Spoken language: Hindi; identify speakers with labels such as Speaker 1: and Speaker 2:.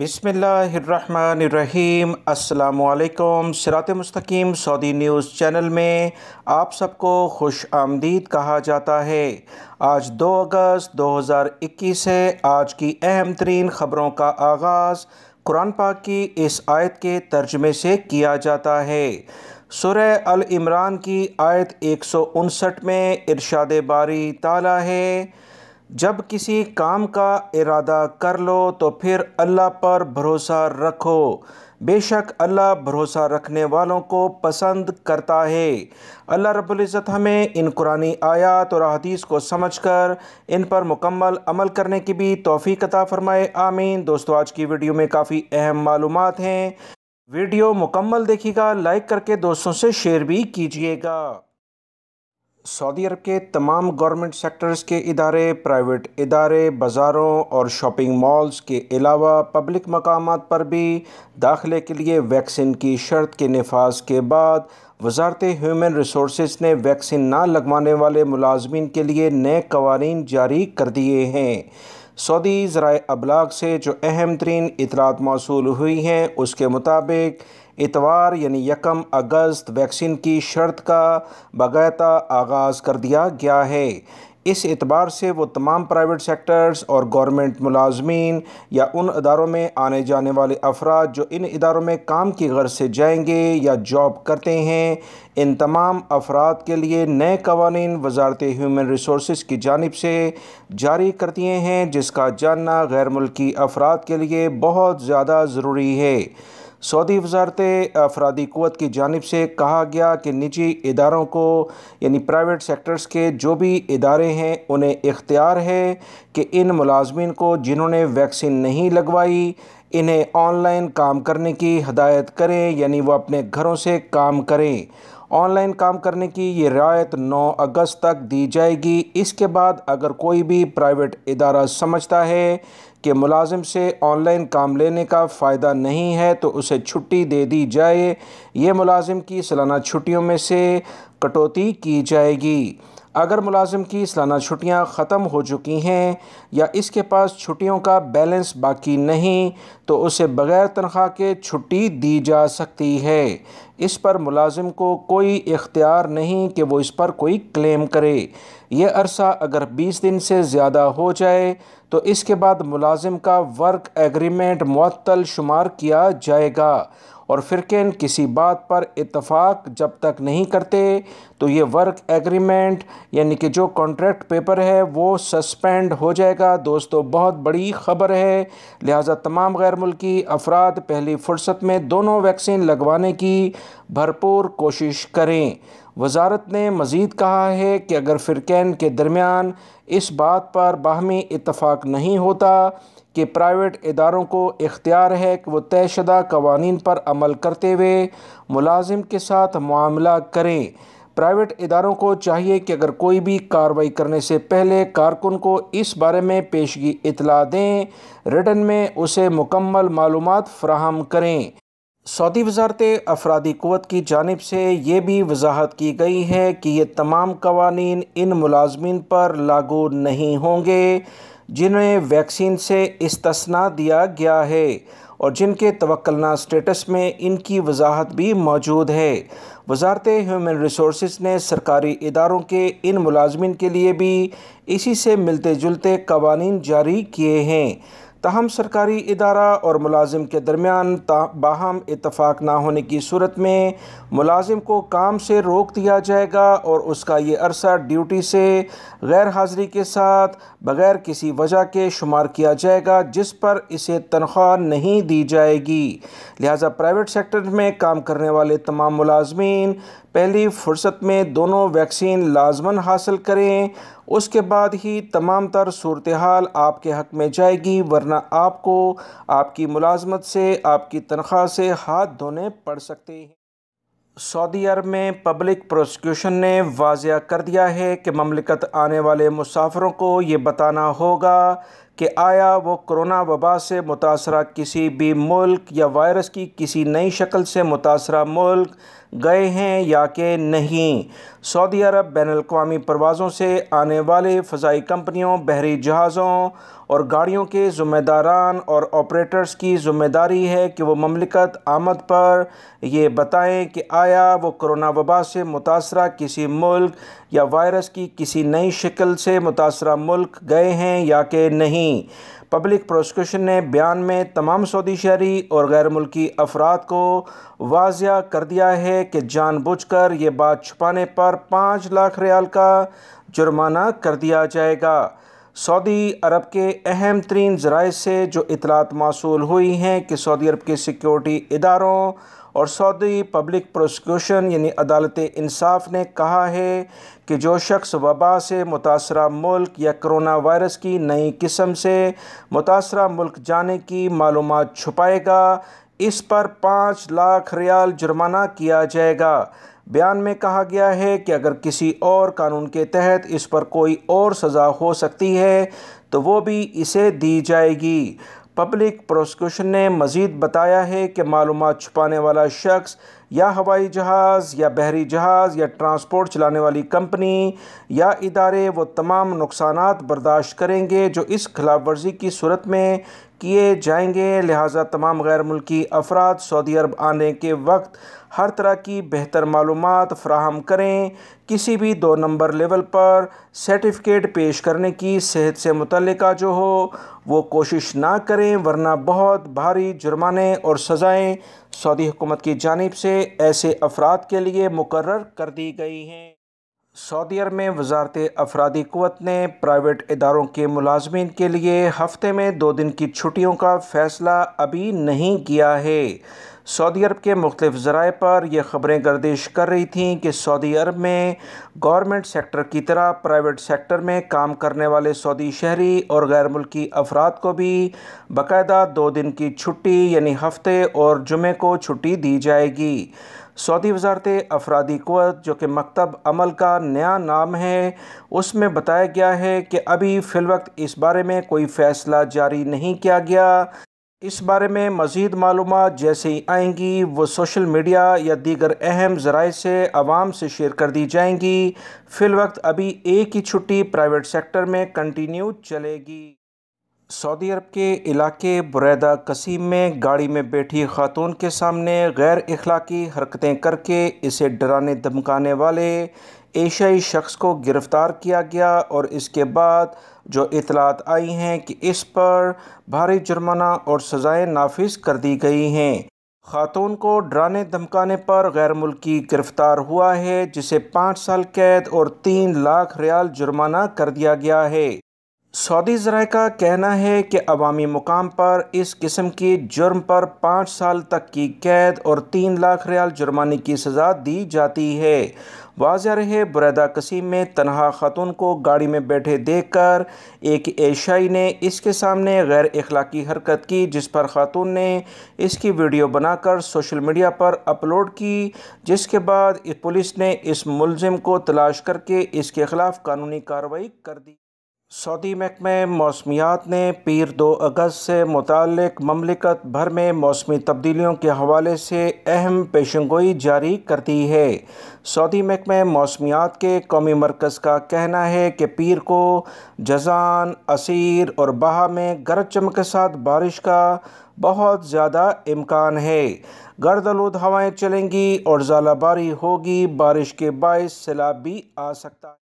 Speaker 1: बिसमीम अल्लाम सिरात मस्तकीम सऊदी न्यूज़ चैनल में आप सबको खुश आमदीद कहा जाता है आज 2 अगस्त 2021 है आज की अहम तरीन ख़बरों का आगाज़ कुरान पाक की इस आयत के तर्जमे से किया जाता है सुर अल इमरान की आयत एक में इरशाद बारी ताला है जब किसी काम का इरादा कर लो तो फिर अल्लाह पर भरोसा रखो बेशक अल्लाह भरोसा रखने वालों को पसंद करता है अल्लाह रबुल्जत हमें इन कुरानी आयात और अदीस को समझकर इन पर मुकम्मल अमल करने की भी तोफ़ी कता फ़रमाए आमीन दोस्तों आज की वीडियो में काफ़ी अहम मालूम हैं वीडियो मुकम्मल देखिएगा लाइक करके दोस्तों से शेयर भी कीजिएगा सऊदी अरब के तमाम गवर्नमेंट सेक्टर्स के इदारे प्राइवेट इदारे बाज़ारों और शॉपिंग मॉल्स के अलावा पब्लिक मकाम पर भी दाखिले के लिए वैक्सीन की शर्त के नफाज के बाद वजारत ह्यूमन रिसोर्स ने वैक्सीन ना लगवाने वाले मुलाजमन के लिए नए कवानी जारी कर दिए हैं सऊदी ज़रा अबलाग से जो अहम तरीन इतलात मौसू हुई हैं उसके मुताबिक इतवार यानी यकम अगस्त वैक्सीन की शर्त का बगैता आगाज़ कर दिया गया है इस एतबार से वो तमाम प्राइवेट सेक्टर्स और गवर्नमेंट मुलाजमीन या उन अदारों में आने जाने वाले अफराद जो इन इदारों में काम की गर्ज से जाएंगे या जॉब करते हैं इन तमाम अफराद के लिए नए कवानीन वजारत ह्यूमन रिसोर्स की जानब से जारी कर दिए हैं जिसका जानना गैर मुल्की अफराद के लिए बहुत ज़्यादा ज़रूरी है सऊदी वजारत अफरादी क़वत की जानब से कहा गया कि निजी इदारों को यानी प्राइवेट सेक्टर्स के जो भी इदारे हैं उन्हें इख्तियार है कि इन मुलाजमन को जिन्होंने वैक्सीन नहीं लगवाई इन्हें ऑनलाइन काम करने की हदायत करें यानी वह अपने घरों से काम करें ऑनलाइन काम करने की ये रियायत 9 अगस्त तक दी जाएगी इसके बाद अगर कोई भी प्राइवेट इदारा समझता है कि मुलाजिम से ऑनलाइन काम लेने का फ़ायदा नहीं है तो उसे छुट्टी दे दी जाए ये मुलाजिम की सालाना छुट्टियों में से कटौती की जाएगी अगर मुलाजिम की सालाना छुट्टियां ख़त्म हो चुकी हैं या इसके पास छुट्टियों का बैलेंस बाकी नहीं तो उसे बग़ैर तनख्वाह के छुट्टी दी जा सकती है इस पर मुलाजिम को कोई इख्तियार नहीं कि वो इस पर कोई क्लेम करे ये अरसा अगर 20 दिन से ज़्यादा हो जाए तो इसके बाद मुलाजिम का वर्क एग्रीमेंट मअतल शुमार किया जाएगा और फ़िरकन किसी बात पर इतफ़ाक़ जब तक नहीं करते तो ये वर्क एग्रीमेंट यानी कि जो कॉन्ट्रैक्ट पेपर है वो सस्पेंड हो जाएगा दोस्तों बहुत बड़ी ख़बर है लिहाजा तमाम गैर मुल्की अफराद पहली फुर्सत में दोनों वैक्सीन लगवाने की भरपूर कोशिश करें वजारत ने मज़ीद कहा है कि अगर फ़िरकैन के दरमियान इस बात पर बाहमी इतफ़ाक़ नहीं होता कि प्राइवेट इदारों को इख्तियार है कि वह तयशदा कवानीन पर अमल करते हुए मुलाजिम के साथ मामला करें प्राइवेट इदारों को चाहिए कि अगर कोई भी कार्रवाई करने से पहले कारकुन को इस बारे में पेशगी इतला दें रिटर्न में उसे मुकम्मल मालूम फ्राहम करें सऊदी वजारत अफरादी क़वत की जानब से ये भी वजाहत की गई है कि ये तमाम कवानी इन मुलाजमन पर लागू नहीं होंगे जिन्हें वैक्सीन से इस्तना दिया गया है और जिनके तवक्लना स्टेटस में इनकी वजाहत भी मौजूद है वजारत ह्यूमन रिसोर्स ने सरकारी इदारों के इन मुलाजमन के लिए भी इसी से मिलते जुलते कवानीन जारी किए हैं तहम सरकारी इदारा और मुलाजिम के दरमियान बाहम इतफाक़ ना होने की सूरत में मुलाजिम को काम से रोक दिया जाएगा और उसका ये अरसा ड्यूटी से गैर हाज़िरी के साथ बग़ैर किसी वजह के शुमार किया जाएगा जिस पर इसे तनख्वाह नहीं दी जाएगी लिहाजा प्राइवेट सेक्टर में काम करने वाले तमाम मुलाजमीन पहली फुर्सत में दोनों वैक्सीन लाजमन हासिल करें उसके बाद ही तमाम तर सूरत हाल आपके हक में जाएगी वरना आपको आपकी मुलाजमत से आपकी तनख्वाह से हाथ धोने पड़ सकते हैं सऊदी अरब में पब्लिक प्रोसिक्यूशन ने वाजिया कर दिया है कि ममलिकत आने वाले मुसाफरों को ये बताना होगा कि आया वो कोरोना वबा से मुतासर किसी भी मुल्क या वायरस की किसी नई शक्ल से मुतासर मुल्क गए हैं या कि नहीं सऊदी अरब बैन अवी परवाज़ों से आने वाले फ़जाई कंपनियों बहरी जहाज़ों और गाड़ियों के ज़िम्मेदारान और ऑपरेटर्स की ज़िम्मेदारी है कि वो ममलिकत आमद पर यह बताएं कि आया वो कोरोना वबा से मुतासर किसी मुल्क या वायरस की किसी नई शक्ल से मुतासर मुल्क गए हैं या कि नहीं नहीं पब्लिक प्रोसिक्यूशन ने बयान में तमाम सऊदी शहरी और गैर मुल्की अफराद को वाजिया कर दिया है कि जानबूझकर ये बात छुपाने पर पाँच लाख रियाल का जुर्माना कर दिया जाएगा सऊदी अरब के अहम तरीन ज़राए से जो इतलात मौसू हुई हैं कि सऊदी अरब के सिक्योरिटी इदारों और सऊदी पब्लिक प्रोसिक्यूशन यानी अदालत इंसाफ ने कहा है कि जो शख्स वबा से मुतासर मुल्क या करोना वायरस की नई किस्म से मुतासर मुल्क जाने की मालूम छुपाएगा इस पर पाँच लाख रियाल जुर्माना किया जाएगा बयान में कहा गया है कि अगर किसी और कानून के तहत इस पर कोई और सज़ा हो सकती है तो वो भी इसे दी जाएगी पब्लिक प्रोसिक्यूशन ने मज़ीद बताया है कि मालूम छुपाने वाला शख्स या हवाई जहाज़ या बहरी जहाज़ या ट्रांसपोर्ट चलाने वाली कंपनी या इदारे वो तमाम नुकसान बर्दाश्त करेंगे जो इस खिलाफ वर्जी की सूरत में किए जाएंगे लिहाजा तमाम गैर मुल्की अफराद सऊदी अरब आने के वक्त हर तरह की बेहतर मालूम फ्राहम करें किसी भी दो नंबर लेवल पर सर्टिफिकेट पेश करने की सेहत से मुतल जो हो वो कोशिश ना करें वरना बहुत भारी जुर्माने और सज़ाएँ सऊदी हुकूमत की जानब से ऐसे अफराद के लिए मुकर कर दी गई हैं सऊदी अरब में वजारत अफरादी क़वत ने प्राइवेट इदारों के मुलाजमन के लिए हफ्ते में दो दिन की छुट्टियों का फ़ैसला अभी नहीं किया है सऊदी अरब के मुख्तफ ज़राए पर यह ख़बरें गर्दिश कर रही थीं कि सऊदी अरब में गवर्नमेंट सेक्टर की तरह प्राइवेट सेक्टर में काम करने वाले सऊदी शहरी और गैर मुल्की अफराद को भी बाकायदा दो दिन की छुट्टी यानी हफ्ते और जुमे को छुट्टी दी जाएगी सऊदी वजारत अफरादी क़वत जो कि मकतब अमल का नया नाम है उसमें बताया गया है कि अभी फ़िलवक्त इस बारे में कोई फ़ैसला जारी नहीं किया गया इस बारे में मज़ीद मालूम जैसे ही आएंगी वो सोशल मीडिया या दीगर अहम ज़राए से आवाम से शेयर कर दी जाएंगी वक्त अभी एक ही छुट्टी प्राइवेट सेक्टर में कंटिन्यू चलेगी सऊदी अरब के इलाके बुरैदा कसीम में गाड़ी में बैठी खातून के सामने गैर अखलाक़ी हरकतें करके इसे डराने धमकाने वाले एशियाई शख्स को गिरफ़्तार किया गया और इसके बाद जो इतलात आई हैं कि इस पर भारी जुर्माना और सज़ाएँ नाफिज कर दी गई हैं खातून को डराने धमकाने पर गैर मुल्की गिरफ़्तार हुआ है जिसे पाँच साल कैद और तीन लाख रियाल जुर्माना कर दिया गया है सऊदी जराए का कहना है कि अवामी मुकाम पर इस किस्म के जुर्म पर पाँच साल तक की कैद और तीन लाख रियाल जुर्माने की सज़ा दी जाती है वाजह रहे बुरैदा कसीम में तनहा ख़तून को गाड़ी में बैठे देख कर एक एशियाई ने इसके सामने गैर अखलाकी हरकत की जिस पर ख़ातून ने इसकी वीडियो बनाकर सोशल मीडिया पर अपलोड की जिसके बाद पुलिस ने इस मुलजिम को तलाश करके इसके ख़िलाफ़ कानूनी कार्रवाई कर दी सऊदी महकमे मौसमियात ने पीर दो अगस्त से मुतल ममलिकत भर में मौसमी तब्दीलियों के हवाले से अहम पेशन गोई जारी कर दी है सऊदी महकमे मौसमियात के कौमी मरकज़ का कहना है कि पीर को जजान असीर और बहा में गरज चमक के साथ बारिश का बहुत ज़्यादा इम्कान है गर्द आलूद हवाएँ चलेंगी और ज़ालाबारी होगी बारिश के बायस सैलाब भी आ सकता है